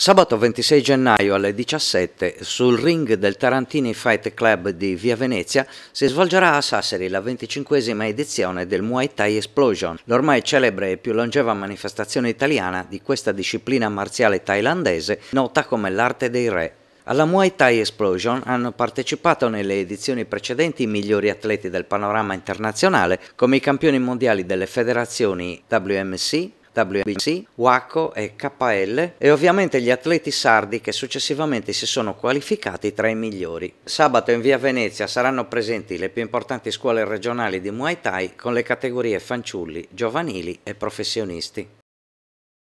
Sabato 26 gennaio alle 17 sul ring del Tarantini Fight Club di Via Venezia si svolgerà a Sassari la 25esima edizione del Muay Thai Explosion, l'ormai celebre e più longeva manifestazione italiana di questa disciplina marziale thailandese nota come l'arte dei re. Alla Muay Thai Explosion hanno partecipato nelle edizioni precedenti i migliori atleti del panorama internazionale come i campioni mondiali delle federazioni WMC, WBC, WACO e KL e ovviamente gli atleti sardi che successivamente si sono qualificati tra i migliori. Sabato in via Venezia saranno presenti le più importanti scuole regionali di Muay Thai con le categorie fanciulli, giovanili e professionisti.